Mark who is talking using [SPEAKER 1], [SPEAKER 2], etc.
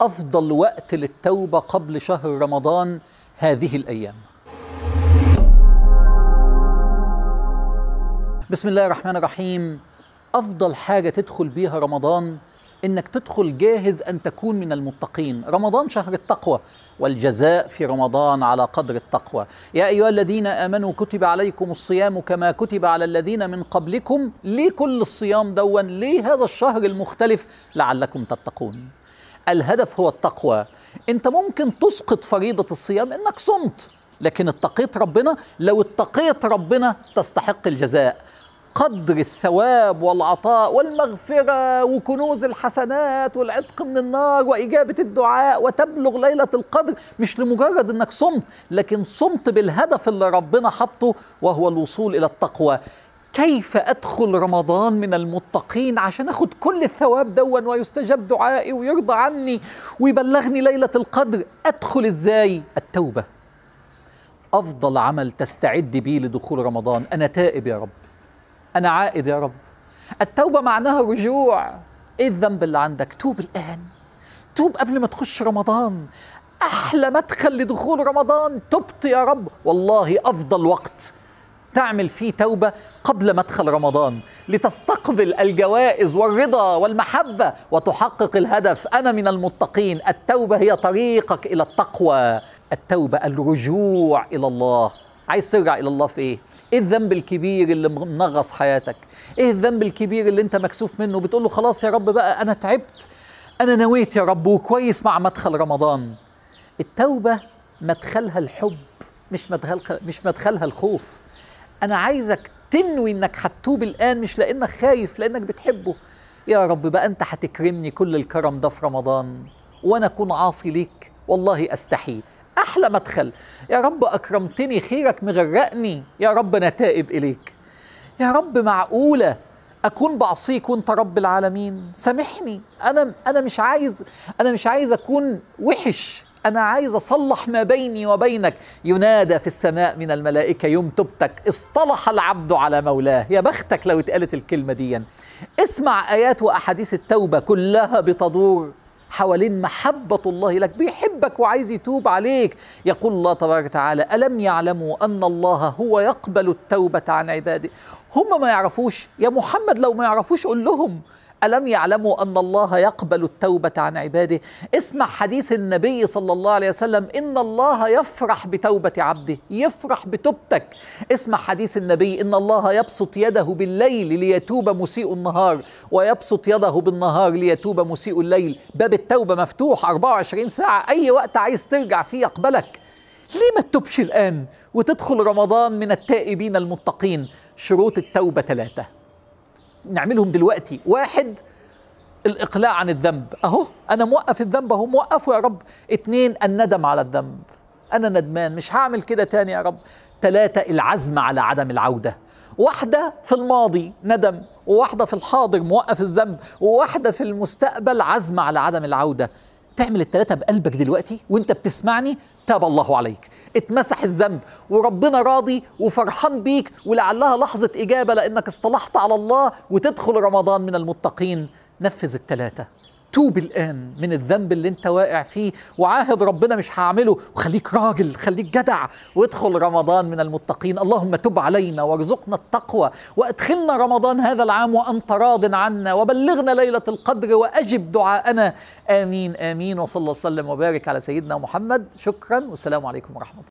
[SPEAKER 1] أفضل وقت للتوبة قبل شهر رمضان هذه الأيام بسم الله الرحمن الرحيم أفضل حاجة تدخل بيها رمضان إنك تدخل جاهز أن تكون من المتقين رمضان شهر التقوى والجزاء في رمضان على قدر التقوى يا أيها الذين آمنوا كتب عليكم الصيام كما كتب على الذين من قبلكم ليه كل الصيام دوا ليه هذا الشهر المختلف لعلكم تتقون الهدف هو التقوى انت ممكن تسقط فريضه الصيام انك صمت لكن اتقيت ربنا لو اتقيت ربنا تستحق الجزاء قدر الثواب والعطاء والمغفره وكنوز الحسنات والعتق من النار واجابه الدعاء وتبلغ ليله القدر مش لمجرد انك صمت لكن صمت بالهدف اللي ربنا حطه وهو الوصول الى التقوى كيف أدخل رمضان من المتقين عشان أخد كل الثواب دون ويستجاب دعائي ويرضى عني ويبلغني ليلة القدر أدخل إزاي التوبة أفضل عمل تستعد بي لدخول رمضان أنا تائب يا رب أنا عائد يا رب التوبة معناها رجوع إيه الذنب اللي عندك توب الآن توب قبل ما تخش رمضان أحلى مدخل لدخول رمضان تبت يا رب والله أفضل وقت تعمل فيه توبة قبل مدخل رمضان لتستقبل الجوائز والرضا والمحبة وتحقق الهدف أنا من المتقين التوبة هي طريقك إلى التقوى التوبة الرجوع إلى الله عايز ترجع إلى الله في إيه؟ ايه الذنب الكبير اللي منغص حياتك ايه الذنب الكبير اللي انت مكسوف منه بتقول له خلاص يا رب بقى انا تعبت انا نويت يا رب وكويس مع مدخل رمضان التوبه مدخلها الحب مش مدخل مش مدخلها الخوف انا عايزك تنوي انك هتتوب الان مش لانك خايف لانك بتحبه يا رب بقى انت هتكرمني كل الكرم ده في رمضان وانا اكون عاصي ليك والله استحي احلى مدخل يا رب اكرمتني خيرك مغرقني يا رب انا تائب اليك يا رب معقوله اكون بعصيك وانت رب العالمين سامحني انا انا مش عايز انا مش عايز اكون وحش أنا عايز أصلح ما بيني وبينك ينادى في السماء من الملائكة يوم تبتك اصطلح العبد على مولاه يا بختك لو اتقالت الكلمة دي اسمع آيات وأحاديث التوبة كلها بتدور حوالين محبة الله لك بيحبك وعايز يتوب عليك يقول الله تبارك وتعالى ألم يعلموا أن الله هو يقبل التوبة عن عباده هم ما يعرفوش يا محمد لو ما يعرفوش قول لهم ألم يعلموا أن الله يقبل التوبة عن عباده اسمع حديث النبي صلى الله عليه وسلم إن الله يفرح بتوبة عبده يفرح بتوبتك اسمع حديث النبي إن الله يبسط يده بالليل ليتوب مسيء النهار ويبسط يده بالنهار ليتوب مسيء الليل باب التوبة مفتوح 24 ساعة أي وقت عايز ترجع فيه يقبلك ليه ما تتوبش الآن وتدخل رمضان من التائبين المتقين شروط التوبة ثلاثة نعملهم دلوقتي واحد الإقلاع عن الذنب أهو أنا موقف الذنب أهو موقفه يا رب اتنين الندم على الذنب أنا ندمان مش هعمل كده تاني يا رب تلاتة العزم على عدم العودة واحدة في الماضي ندم وواحدة في الحاضر موقف الذنب وواحدة في المستقبل عزم على عدم العودة تعمل التلاتة بقلبك دلوقتي وانت بتسمعني تاب الله عليك اتمسح الذنب وربنا راضي وفرحان بيك ولعلها لحظة إجابة لأنك اصطلحت على الله وتدخل رمضان من المتقين نفذ التلاتة توب الآن من الذنب اللي أنت واقع فيه وعاهد ربنا مش هعمله وخليك راجل خليك جدع وادخل رمضان من المتقين اللهم تب علينا وارزقنا التقوى وادخلنا رمضان هذا العام وأنت راض عنا وبلغنا ليلة القدر وأجب دعاءنا آمين آمين وصلى الله وسلم وبارك على سيدنا محمد شكرا والسلام عليكم ورحمة الله